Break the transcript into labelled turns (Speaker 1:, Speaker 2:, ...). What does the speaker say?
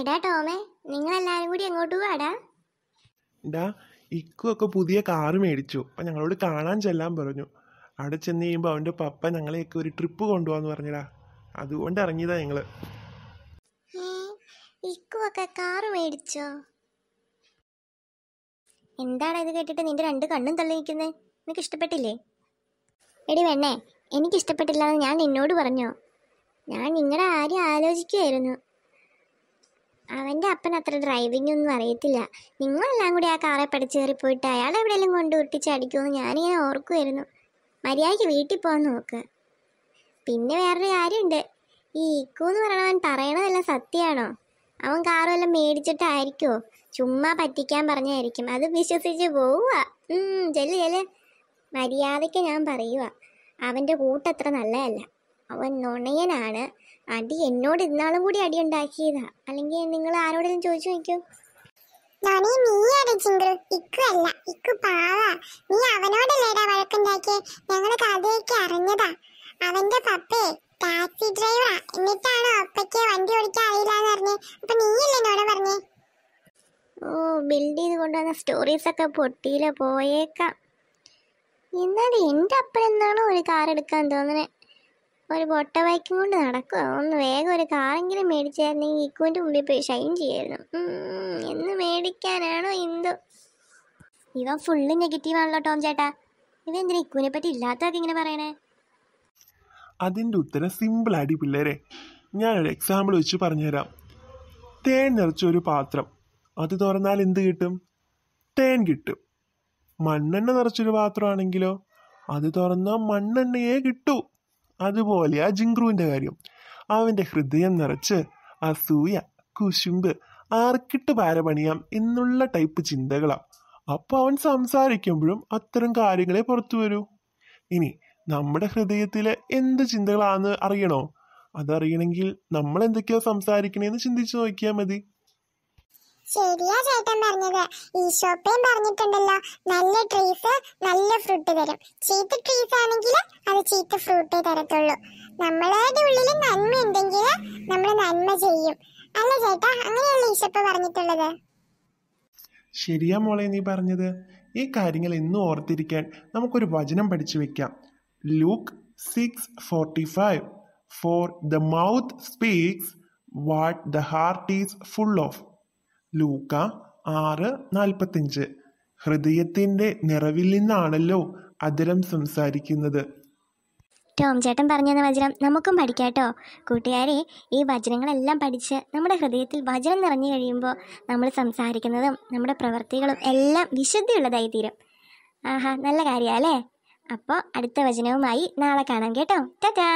Speaker 1: എടാ ടോമേ നിങ്ങൾ എല്ലാരും കൂടി എങ്ങോട്ട് പോവാടാ
Speaker 2: ഡാ ഒക്കെ പുതിയ കാറ് മേടിച്ചു അപ്പൊ ഞങ്ങളോട് കാണാൻ ചെല്ലാൻ പറഞ്ഞു അവിടെ ചെന്ന് കഴിയുമ്പോ അവന്റെ പപ്പ ഞങ്ങളെയൊക്കെ ഒരു ട്രിപ്പ് കൊണ്ടുപോകാന്ന് പറഞ്ഞടാ അതുകൊണ്ട് ഇറങ്ങിയതാ ഞങ്ങള്
Speaker 1: മേടിച്ചോ എന്താണ് ഇത് കേട്ടിട്ട് നിന്റെ രണ്ട് കണ്ണും തള്ളി നിൽക്കുന്നത് നിനക്ക് ഇഷ്ടപ്പെട്ടില്ലേ എടി വെണ്ണേ എനിക്ക് ഇഷ്ടപ്പെട്ടില്ല എന്ന് ഞാൻ നിന്നോട് പറഞ്ഞോ ഞാൻ നിങ്ങളുടെ കാര്യം ആലോചിക്കുകയായിരുന്നു അവൻ്റെ അപ്പൻ അത്ര ഡ്രൈവിംഗ് ഒന്നും അറിയത്തില്ല നിങ്ങളെല്ലാം കൂടി ആ കാറെ പഠിച്ചു കയറി പോയിട്ട് അയാൾ എവിടെയെങ്കിലും കൊണ്ട് ഒട്ടിച്ച് അടിക്കുമെന്ന് ഞാനിങ്ങനെ ഓർക്കുമായിരുന്നു മര്യാദയ്ക്ക് വീട്ടിൽ പോകാൻ നോക്ക് പിന്നെ വേറൊരു കാര്യമുണ്ട് ഈ ഇക്കു എന്ന് പറയണവൻ പറയണതെല്ലാം സത്യമാണോ അവൻ കാറുമെല്ലാം മേടിച്ചിട്ടായിരിക്കുമോ ചുമ്മാ പറ്റിക്കാൻ പറഞ്ഞായിരിക്കും അത് വിശ്വസിച്ച് പോവുക ചെല്ല് ചെല്ല് മര്യാദയ്ക്ക് ഞാൻ പറയുക അവൻ്റെ കൂട്ടത്ര നല്ലതല്ല അവൻ നുണയനാണ് അടി എന്നോട് ഇന്നാളും കൂടി അടി ഉണ്ടാക്കിയതാ അല്ലെങ്കിൽ
Speaker 3: നിങ്ങൾ ആരോടെങ്കിലും ചോദിച്ചു നോക്കൂ ഞാനീ അല്ല നീ അവന്റെ ടാക്സി എന്നിട്ടാണോ വണ്ടി ഓടിക്കാൻ എന്നോട് ഓ
Speaker 1: സ്റ്റോറീസ് ഒക്കെ പൊട്ടിയില്ല പോയേക്കാം എന്നാലും എൻ്റെ അപ്പനെന്നാണോ ഒരു കാർ എടുക്കാൻ തോന്നണേ ഒരു പൊട്ട ബൈക്കും കൊണ്ട് നടക്കുക ഒന്ന് വേഗം ഒരു കാറെങ്കിലും മേടിച്ചായിരുന്നെങ്കിൽ ഇക്കുവിൻ്റെ മുമ്പിൽ പോയി ഷൈൻ ചെയ്യായിരുന്നു എന്ന് മേടിക്കാനാണോ ഇന്ദു ഇവൻ ഫുള്ള് നെഗറ്റീവാണല്ലോ ടോം ചേട്ടാ ഇവൻ എന്തിനാ ഇക്കുവിനെ പറ്റി ഇല്ലാത്തതൊക്കെ ഇങ്ങനെ പറയണേ
Speaker 2: അതിൻ്റെ ഉത്തരം സിമ്പിൾ സിമ്പിളാടി പിള്ളേരെ ഞാനൊരു എക്സാമ്പിൾ വെച്ച് പറഞ്ഞുതരാം തേൻ നിറച്ച ഒരു പാത്രം അത് തുറന്നാൽ എന്ത് കിട്ടും തേൻ കിട്ടും മണ്ണെണ്ണ നിറച്ചൊരു പാത്രമാണെങ്കിലോ അത് തുറന്നാൽ മണ്ണെണ്ണയെ കിട്ടൂ അതുപോലെ ആ ജിങ്ക്രുവിൻ്റെ കാര്യം അവൻ്റെ ഹൃദയം നിറച്ച് അസൂയ കുശുമ്പ് ആർക്കിട്ട് പാരപണിയാം എന്നുള്ള ടൈപ്പ് ചിന്തകളാണ് അപ്പോൾ അവൻ സംസാരിക്കുമ്പോഴും അത്തരം കാര്യങ്ങളെ പുറത്തു വരൂ ഇനി നമ്മുടെ ഹൃദയത്തിലെ എന്ത് ചിന്തകളാണെന്ന് അറിയണോ അതറിയണമെങ്കിൽ നമ്മൾ എന്തൊക്കെയാ സംസാരിക്കണേന്ന് ചിന്തിച്ചു നോക്കിയാൽ മതി
Speaker 3: ശരിയാ ചേട്ടൻ പറഞ്ഞത് ഈശോപ്പയും പറഞ്ഞിട്ടുണ്ടല്ലോ നല്ല ട്രീസ് നല്ല ഫ്രൂട്ട് തരും ചീത്ത ട്രീസ് ആണെങ്കിൽ അത് ചീത്ത ഫ്രൂട്ടേ തരത്തുള്ളൂ നമ്മളുടെ ഉള്ളിൽ നന്മ ഉണ്ടെങ്കിൽ നമ്മൾ നന്മ ചെയ്യും അല്ല ചേട്ടാ
Speaker 2: അങ്ങനെയല്ല ഈശോപ്പ പറഞ്ഞിട്ടുള്ളത് ശരിയാ മോളെ നീ പറഞ്ഞത് ഈ കാര്യങ്ങൾ എന്നും ഓർത്തിരിക്കാൻ നമുക്കൊരു വചനം പഠിച്ചു വെക്കാം Luke six forty five for the mouth speaks what the heart is full of ലൂക്ക ആറ് നാൽപ്പത്തഞ്ച് ഹൃദയത്തിന്റെ നിറവിൽ നിന്നാണല്ലോ അതിരം സംസാരിക്കുന്നത്
Speaker 1: ടോം ചേട്ടൻ പറഞ്ഞെന്ന വചനം നമുക്കും പഠിക്കാട്ടോ കൂട്ടുകാരെ ഈ വചനങ്ങളെല്ലാം പഠിച്ച് നമ്മുടെ ഹൃദയത്തിൽ വചനം നിറഞ്ഞു കഴിയുമ്പോൾ നമ്മൾ സംസാരിക്കുന്നതും നമ്മുടെ പ്രവൃത്തികളും എല്ലാം വിശുദ്ധിയുള്ളതായി തീരും ആഹാ നല്ല അല്ലേ അപ്പോൾ അടുത്ത വചനവുമായി നാളെ കാണാം കേട്ടോ ടാറ്റാ